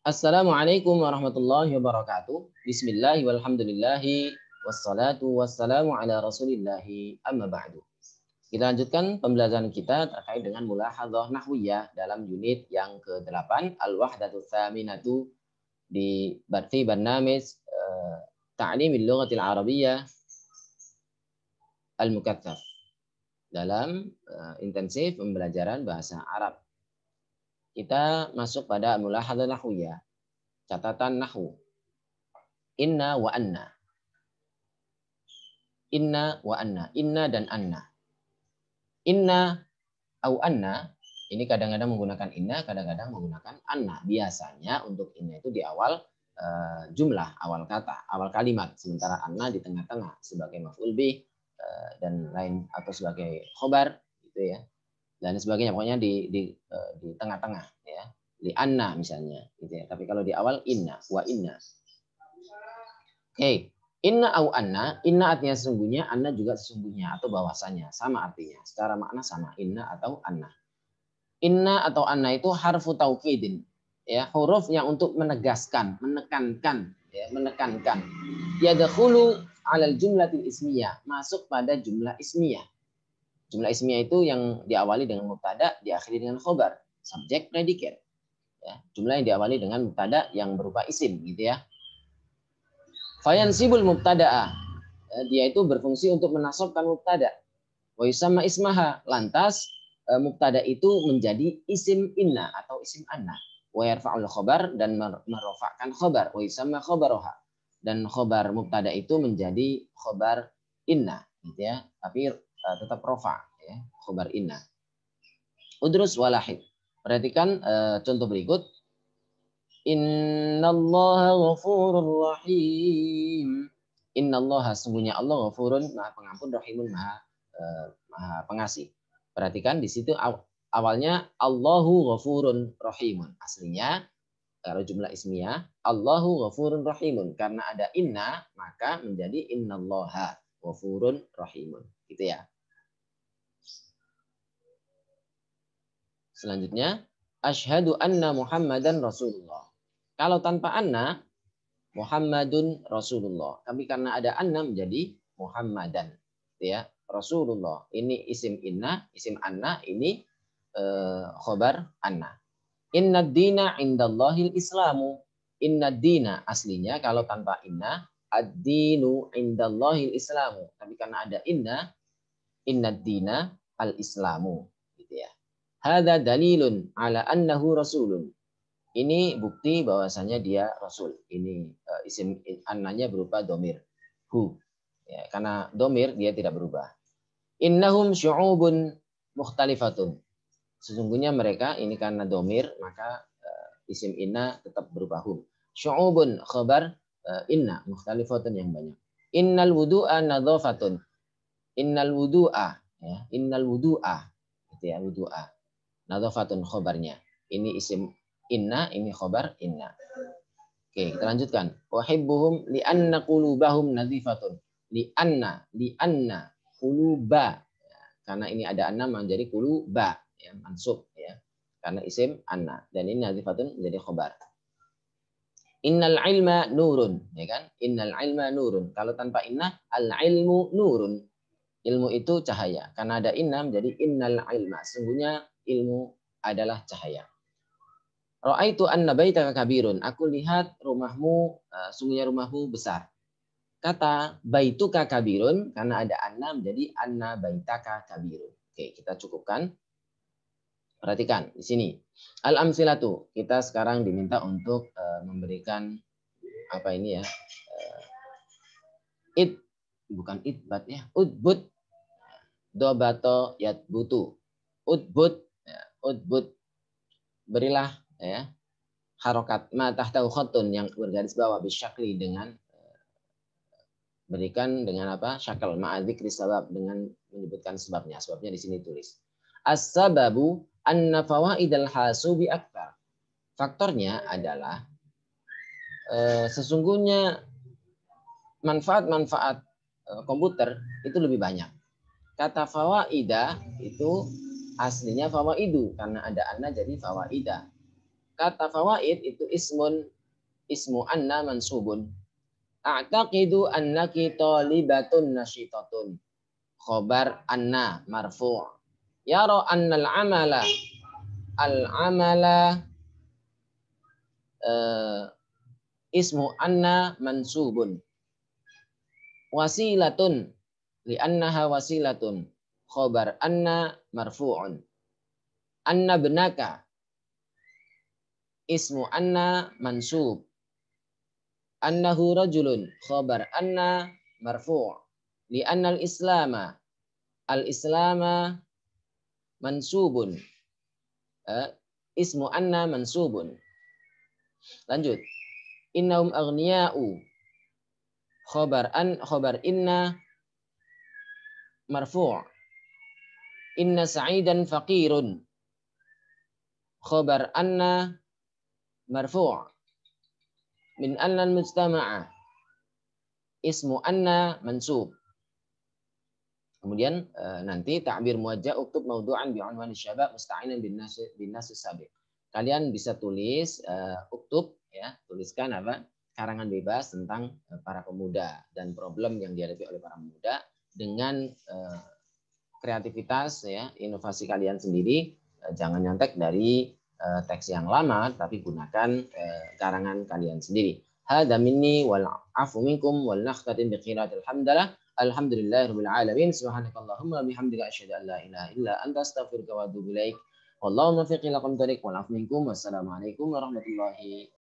Assalamualaikum warahmatullahi wabarakatuh. Bismillahi walhamdulillahi wassalatu wassalamu ala rasulillahi amma ba'du. Kita lanjutkan pembelajaran kita terkait dengan mulahadhah nahwiyah dalam unit yang ke-8 Al-Wahdatu Tsaminatu di Barti Barnamis uh, eh, Ta'lim Lughatil Arabiyyah Al-Mukatsaf dalam uh, intensif pembelajaran bahasa Arab kita masuk pada al-nahu ya Catatan nahu Inna wa anna. Inna wa anna. Inna dan anna. Inna au anna ini kadang-kadang menggunakan inna, kadang-kadang menggunakan anna. Biasanya untuk inna itu di awal eh, jumlah, awal kata, awal kalimat. Sementara anna di tengah-tengah sebagai maf'ul bih eh, dan lain atau sebagai khobar gitu ya dan sebagainya pokoknya di di eh, di tengah-tengah ya di anna misalnya gitu ya tapi kalau di awal inna wa inna oke okay. inna au anna inna artinya sesungguhnya anna juga sesungguhnya atau bahwasanya sama artinya secara makna sama inna atau anna inna atau anna itu harfu taukidin ya huruf yang untuk menegaskan menekankan ya, menekankan yadkhulu alal jumlatil ismiyah masuk pada jumlah ismiyah Jumlah ismiyah itu yang diawali dengan mubtada, diakhiri dengan khobar, subjek, predikat. Ya, jumlah yang diawali dengan mubtada yang berupa isim, gitu ya. Fayansibul mubtada'a. Ya, dia itu berfungsi untuk menasobkan mubtada. Wa ismaha. Lantas e, mubtada itu menjadi isim inna atau isim anna. Wa yarfa'ul khobar dan merofakkan khobar. Wa yusamma khobaroha. Dan khobar mubtada itu menjadi khobar inna. Gitu ya. Tapi uh, tetap rofa ya khobar inna udrus walahid perhatikan uh, contoh berikut innallaha ghafurur rahim innallaha sungguhnya Allah ghafurun maha pengampun rahimun maha uh, maha pengasih perhatikan di situ aw, awalnya Allahu ghafurun rahimun aslinya kalau jumlah ismiyah Allahu ghafurun rahimun karena ada inna maka menjadi innallaha ghafurun rahimun gitu ya Selanjutnya, asyhadu anna Muhammadan Rasulullah. Kalau tanpa anna, Muhammadun Rasulullah. Tapi karena ada anna menjadi Muhammadan. Gitu ya, Rasulullah. Ini isim inna, isim anna, ini eh, khobar anna. Inna dina indallahil islamu. Inna dina aslinya kalau tanpa inna, ad-dinu indallahil islamu. Tapi karena ada inna, inna dina al-islamu. Hada dalilun ala annahu rasulun. Ini bukti bahwasanya dia rasul. Ini uh, isim annanya berupa domir. Hu. Ya, karena domir dia tidak berubah. Innahum syu'ubun mukhtalifatun. Sesungguhnya mereka ini karena domir maka uh, isim inna tetap berupa hum. Syu'ubun khabar uh, inna mukhtalifatun yang banyak. Innal wudu'a nadhafatun. Innal wudu'a ya, innal wudu'a. Gitu ya wudu'a nadhafatun khobarnya. Ini isim inna, ini khobar inna. Oke, kita lanjutkan. Wahibbuhum li'anna qulubahum nadhifatun. Li'anna, li'anna quluba. Ya, karena ini ada anna menjadi quluba ya, mansub ya. Karena isim anna dan ini nadhifatun menjadi khobar. Innal ilma nurun, ya kan? Innal ilma nurun. Kalau tanpa inna, al ilmu nurun. Ilmu itu cahaya. Karena ada inna menjadi innal ilma. Sungguhnya ilmu adalah cahaya. Ra'aitu anna baitaka kabirun. Aku lihat rumahmu, eh, sungguhnya rumahmu besar. Kata baituka kabirun, karena ada anna jadi anna baitaka kabirun. Oke, kita cukupkan. Perhatikan di sini. Al-amsilatu. Kita sekarang diminta untuk eh, memberikan apa ini ya? Eh, it bukan itbat ya. Udbut dobato yatbutu. Udbut udbud berilah ya harokat ma tahu khotun yang bergaris bawah bisyakli dengan eh, berikan dengan apa syakal ma'adik sabab dengan menyebutkan sebabnya sebabnya di sini tulis as-sababu anna fawaidal hasubi akbar faktornya adalah eh, sesungguhnya manfaat-manfaat eh, komputer itu lebih banyak kata fawaida itu Aslinya fawaidu karena ada anna jadi fawaida. Kata fawaid itu ismun ismu anna mansubun. A'taqidu annaki talibatun nasyitatun. Khobar anna marfu'. Yara annal amala al-amala uh, eh, ismu anna mansubun wasilatun li li'annaha wasilatun khobar anna marfu'un. Anna benaka. Ismu anna mansub. Annahu rajulun khobar anna marfu' Li al-islama al-islama mansubun eh, ismu anna mansubun lanjut innaum agniya'u. khobar an khobar inna marfu' Inna sa'idan faqirun. Khobar anna marfu' min anna al-mujtama'a. Ismu anna mansub. Kemudian eh, nanti takbir muwajjah uktub maudu'an bi'unwan syabab musta'inan bin nasi sabiq. Kalian bisa tulis uh, uktub ya, tuliskan apa? karangan bebas tentang eh, para pemuda dan problem yang dihadapi oleh para pemuda dengan uh, kreativitas ya, inovasi kalian sendiri. Eh, jangan nyontek dari uh, teks yang lama, tapi gunakan uh, karangan kalian sendiri. Hada minni wal afu minkum wal nakhtatim bi qiraatil hamdalah. Alhamdulillah rabbil alamin. Subhanakallahumma bihamdika asyhadu an la ilaha illa anta astaghfiruka wa atubu ilaik. Wallahu muwaffiq ila aqwamit thariq wal afu minkum. wassalamu alaikum warahmatullahi